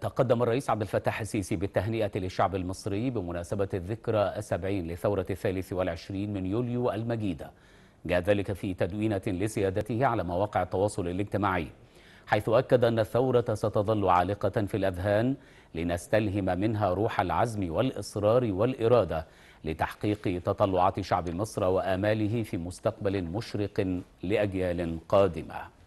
تقدم الرئيس عبد الفتاح السيسي بالتهنئة للشعب المصري بمناسبة الذكرى السبعين لثورة الثالث والعشرين من يوليو المجيدة جاء ذلك في تدوينة لسيادته على مواقع التواصل الاجتماعي حيث أكد أن الثورة ستظل عالقة في الأذهان لنستلهم منها روح العزم والإصرار والإرادة لتحقيق تطلعات شعب مصر وآماله في مستقبل مشرق لأجيال قادمة